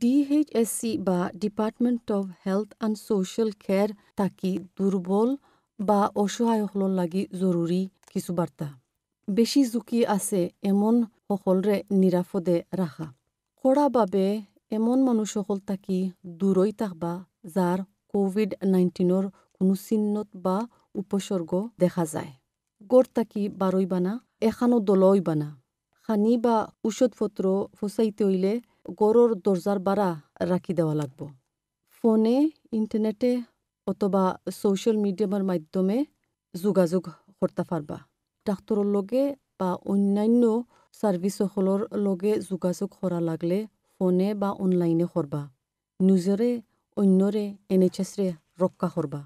ডিএইচএসি বা department of health and social care তাকি দুৰ্বল বা অসহায়সকলৰ লাগি জৰুৰী কিছু বাৰ্তা বেছি জুকি আছে এমন সকলৰে নিৰাপদে ৰাখা কৰা বাবে এমন মানুহসকল তাকি দূৰৈ থাকবা যাৰ কোভিড নাইণ্টিনৰ কোনো চিহ্নত বা উপসৰ্গ দেখা যায় গড় তাকি বাৰৈ বানা এখানো দলৈ বানা খানি বা ঔষধ পত্ৰ ফচাই তৈলে গৰুৰ দৰ্জাৰ বাৰা ৰাখি দিব লাগিব ফোনে ইণ্টাৰনেটে অথবা ছ'চিয়েল মিডিয়ামৰ মাধ্যমে যোগাযোগ কৰিব পাৰিবা ডাক্তৰৰ লগে বা অন্যান্য ছাৰ্ভিচসকলৰ লগে যোগাযোগ কৰা লাগিলে ফোনে বা অনলাইনে কৰবা নিজৰে অন্যৰে এন এইচ এছৰে ৰক্ষা কৰবা